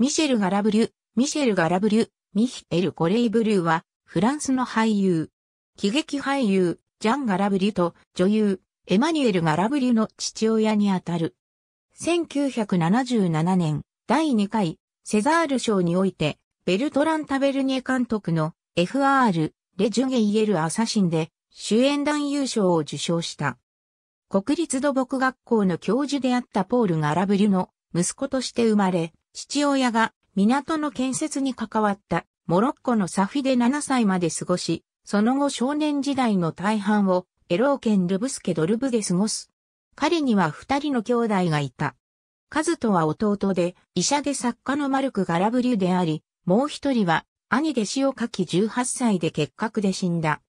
ミシェル・ガラブリュ、ミシェル・ガラブリュ、ミヒエル・コレイブリューは、フランスの俳優。喜劇俳優、ジャン・ガラブリュと女優、エマニュエル・ガラブリュの父親にあたる。1977年、第2回、セザール賞において、ベルトラン・タベルニエ監督の FR、レジュゲイエル・アサシンで、主演男優賞を受賞した。国立土木学校の教授であったポール・ガラブリュの息子として生まれ、父親が港の建設に関わったモロッコのサフィで7歳まで過ごし、その後少年時代の大半をエロー県ルブスケドルブで過ごす。彼には二人の兄弟がいた。カズトは弟で、医者で作家のマルク・ガラブリュであり、もう一人は兄で死を書き18歳で結核で死んだ。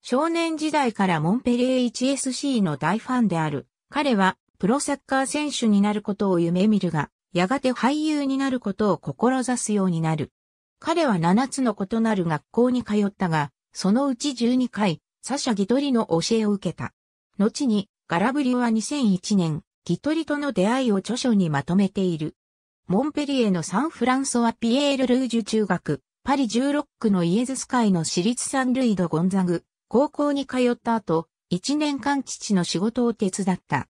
少年時代からモンペレー h s c の大ファンである。彼はプロサッカー選手になることを夢見るが、やがて俳優になることを志すようになる。彼は7つの異なる学校に通ったが、そのうち12回、サシャ・ギトリの教えを受けた。後に、ガラブリは2001年、ギトリとの出会いを著書にまとめている。モンペリエのサンフランソワ・ピエール・ルージュ中学、パリ16区のイエズス会の私立サンルイド・ゴンザグ、高校に通った後、1年間父の仕事を手伝った。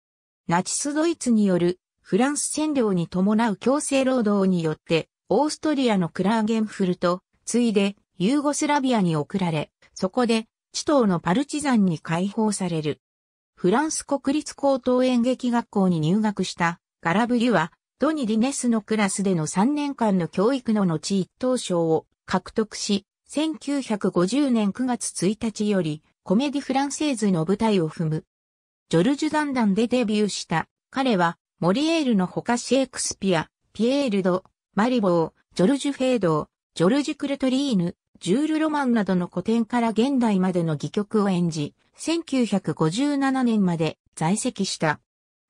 ナチスドイツによるフランス占領に伴う強制労働によって、オーストリアのクラーゲンフルト、ついで、ユーゴスラビアに送られ、そこで、地頭のパルチザンに解放される。フランス国立高等演劇学校に入学したガラブリュは、ドニ・ディネスのクラスでの3年間の教育の後一等賞を獲得し、1950年9月1日より、コメディフランセーズの舞台を踏む。ジョルジュ・ダンダンでデビューした。彼は、モリエールのほかシェイクスピア、ピエールド、マリボー、ジョルジュ・フェード、ジョルジュ・クルトリーヌ、ジュール・ロマンなどの古典から現代までの戯曲を演じ、1957年まで在籍した。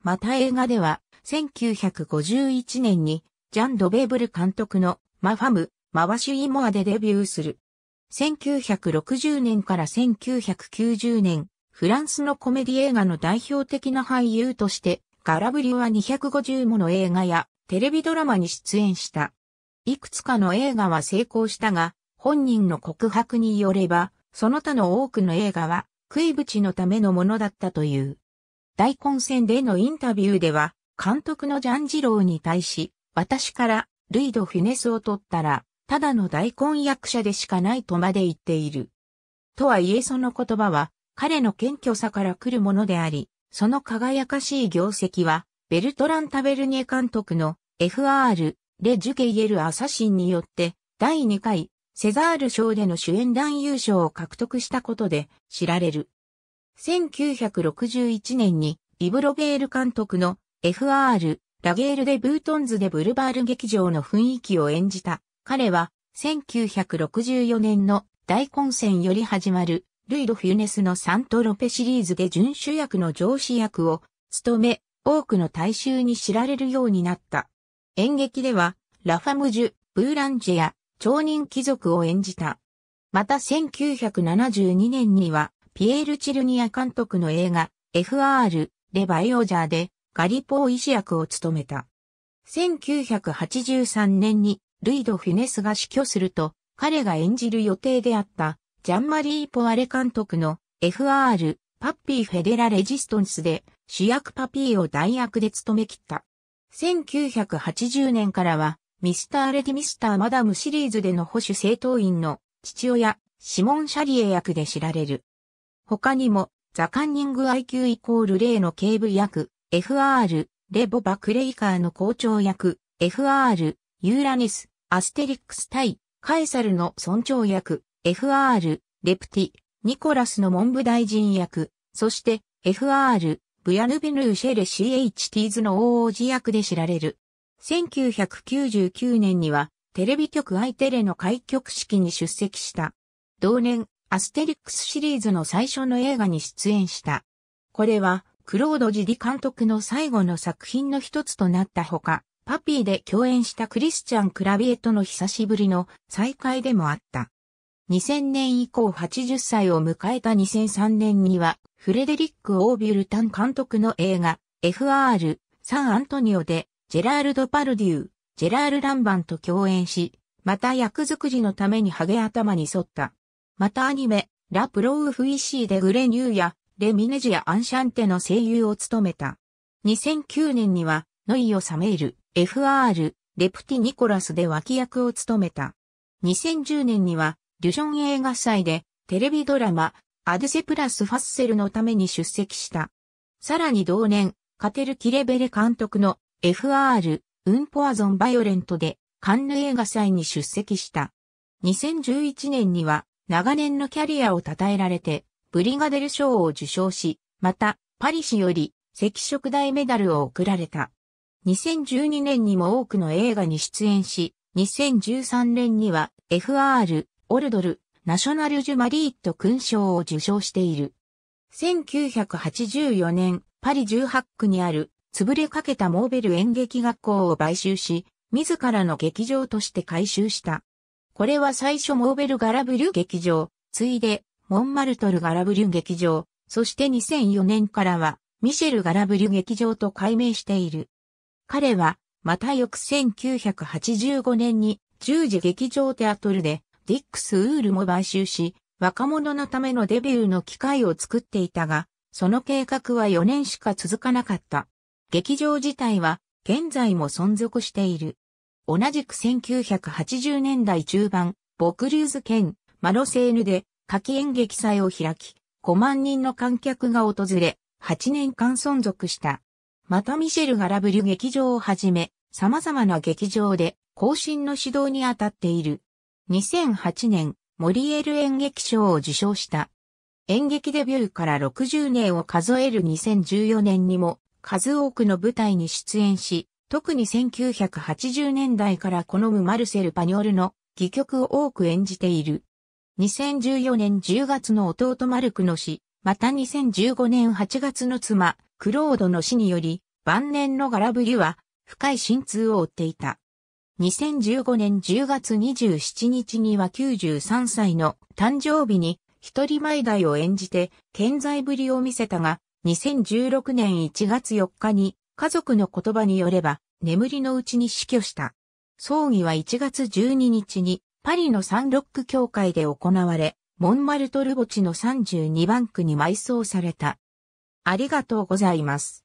また映画では、1951年に、ジャン・ドベーブル監督のマファム、マワシュイモアでデビューする。1960年から1990年、フランスのコメディ映画の代表的な俳優としてガラブリュは250もの映画やテレビドラマに出演した。いくつかの映画は成功したが、本人の告白によれば、その他の多くの映画は食いちのためのものだったという。大混戦でのインタビューでは、監督のジャンジローに対し、私からルイド・フィネスを取ったら、ただの大根役者でしかないとまで言っている。とはいえその言葉は、彼の謙虚さから来るものであり、その輝かしい業績は、ベルトラン・タベルニエ監督の FR、レ・ジュケイエル・アサシンによって、第2回、セザール賞での主演男優賞を獲得したことで知られる。1961年に、イブロベール監督の FR、ラゲール・でブートンズでブルバール劇場の雰囲気を演じた。彼は、1964年の大混戦より始まるルイ・ド・フュネスのサントロペシリーズで準主役の上司役を務め、多くの大衆に知られるようになった。演劇では、ラファムジュ、ブーランジェや、町人貴族を演じた。また1972年には、ピエール・チルニア監督の映画、FR、レバエオジャーで、ガリポー医師役を務めた。1983年に、ルイド・フィネスが死去すると、彼が演じる予定であった、ジャンマリー・ポアレ監督の FR パッピー・フェデラ・レジストンスで主役パピーを代役で務め切った。1980年からはミスター・レディ・ミスター・マダムシリーズでの保守正当員の父親、シモン・シャリエ役で知られる。他にも、ザ・カンニング IQ イコールイの警部役、FR、レボ・バ・クレイカーの校長役、FR、ユーラニス、アステリックス対、カエサルの村長役、FR、レプティ、ニコラスの文部大臣役、そして FR、ブヤヌビヌーシェレ CHT ズの王子役で知られる。1999年にはテレビ局アイテレの開局式に出席した。同年、アステリックスシリーズの最初の映画に出演した。これは、クロード・ジディ監督の最後の作品の一つとなったほか、パピーで共演したクリスチャン・クラビエとの久しぶりの再会でもあった。2000年以降80歳を迎えた2003年には、フレデリック・オービュルタン監督の映画、FR、サン・アントニオで、ジェラールド・パルデュー、ジェラール・ランバンと共演し、また役作りのためにハゲ頭に沿った。またアニメ、ラ・プロウフイシーでグレニューや、レ・ミネジア・アンシャンテの声優を務めた。2009年には、ノイオ・サメール、FR、レプティ・ニコラスで脇役を務めた。2010年には、デュション映画祭でテレビドラマ、アデセプラスファッセルのために出席した。さらに同年、カテル・キレベレ監督の FR、ウンポアゾン・バイオレントでカンヌ映画祭に出席した。2011年には長年のキャリアを称えられて、ブリガデル賞を受賞し、また、パリ市より赤色大メダルを贈られた。2012年にも多くの映画に出演し、2013年には FR、オルドル、ナショナル・ジュ・マリーット勲章を受章している。1984年、パリ18区にある、潰れかけたモーベル演劇学校を買収し、自らの劇場として改修した。これは最初モーベル・ガラブリュ劇場、ついで、モンマルトル・ガラブリュ劇場、そして2004年からは、ミシェル・ガラブリュ劇場と改名している。彼は、また翌1985年に、十字劇場テアトルで、ディックス・ウールも買収し、若者のためのデビューの機会を作っていたが、その計画は4年しか続かなかった。劇場自体は現在も存続している。同じく1980年代中盤、ボクルーズ県マロセーヌで夏季演劇祭を開き、5万人の観客が訪れ、8年間存続した。またミシェル・ガラブリュ劇場をはじめ、様々な劇場で更新の指導に当たっている。2008年、モリエル演劇賞を受賞した。演劇デビューから60年を数える2014年にも、数多くの舞台に出演し、特に1980年代から好むマルセル・パニョルの戯曲を多く演じている。2014年10月の弟マルクの死、また2015年8月の妻、クロードの死により、晩年のガラブリは深い心痛を負っていた。2015年10月27日には93歳の誕生日に一人前代を演じて健在ぶりを見せたが、2016年1月4日に家族の言葉によれば眠りのうちに死去した。葬儀は1月12日にパリのサンロック教会で行われ、モンマルトル墓地の32番区に埋葬された。ありがとうございます。